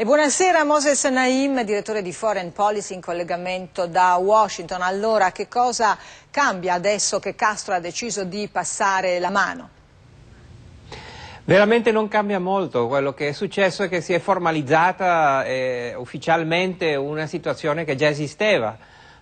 E buonasera Moses Naim, direttore di Foreign Policy in collegamento da Washington. Allora, che cosa cambia adesso che Castro ha deciso di passare la mano? Veramente non cambia molto, quello che è successo è che si è formalizzata eh, ufficialmente una situazione che già esisteva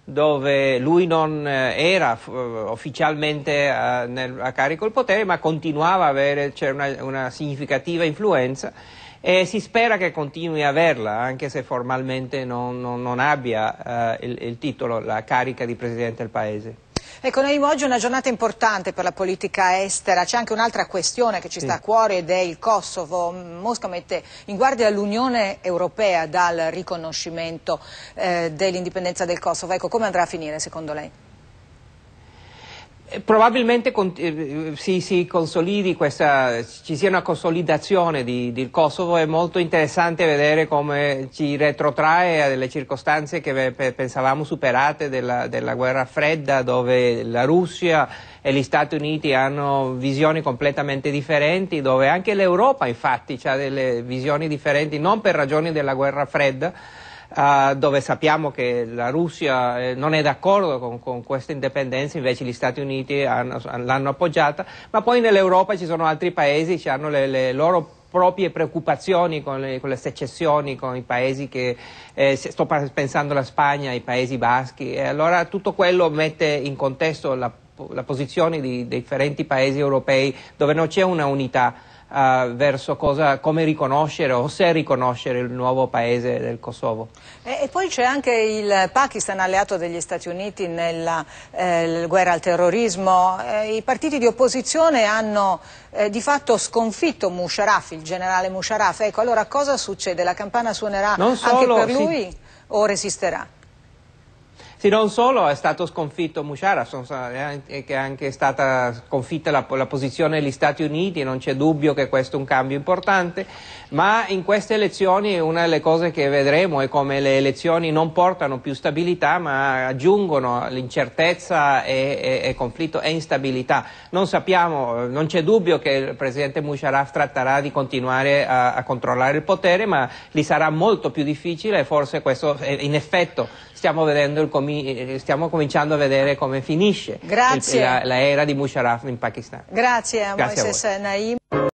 dove lui non eh, era eh, ufficialmente eh, a, carico del potere, ma continuava a avere cioè una, una significativa influenza e si spera che continui a averla, anche se formalmente non, non, non abbia eh, il, il, titolo, la carica di Presidente del Paese. Ecco, Noemi, oggi è una giornata importante per la politica estera, c'è anche un'altra questione che ci sta a cuore ed è il Kosovo. Mosca mette in guardia l'Unione Europea dal riconoscimento eh, dell'indipendenza del Kosovo. Ecco, come andrà a finire secondo lei? Eh, probabilmente con, eh, si, si questa, ci sia una consolidazione di, di Kosovo, è molto interessante vedere come ci retrotrae a delle circostanze che pensavamo superate della, della guerra fredda dove la Russia e gli Stati Uniti hanno visioni completamente differenti, dove anche l'Europa infatti ha delle visioni differenti non per ragioni della guerra fredda, uh, dove sappiamo che la Russia eh, non è d'accordo con, con, questa indipendenza, invece gli Stati Uniti l'hanno appoggiata, ma poi nell'Europa ci sono altri paesi che hanno le, le loro proprie preoccupazioni con le, con le, secessioni, con i paesi che, eh, sto pensando alla Spagna, ai paesi baschi, e allora tutto quello mette in contesto la, la posizione di, dei differenti paesi europei dove non c'è una unità uh, verso cosa, come riconoscere o se riconoscere il nuovo paese del Kosovo. E, e poi c'è anche il Pakistan alleato degli Stati Uniti nella eh, guerra al terrorismo. Eh, I partiti di opposizione hanno eh, di fatto sconfitto Musharraf, il generale Musharraf. Ecco, allora cosa succede? La campana suonerà solo, anche per lui sì. o resisterà? Sì, non solo è stato sconfitto Musharraf, eh, è anche stata sconfitta la, la, posizione degli Stati Uniti, non c'è dubbio che questo è un cambio importante, ma in queste elezioni una delle cose che vedremo è come le elezioni non portano più stabilità, ma aggiungono l'incertezza e, e, e conflitto e instabilità. Non sappiamo, non c'è dubbio che il presidente Musharraf tratterà di continuare a, a controllare il potere, ma gli sarà molto più difficile e forse questo, in effetto, stiamo vedendo il comitato eh, stiamo cominciando a vedere come finisce il, la, la, era di Musharraf in Pakistan. Grazie a Grazie Moises Naim.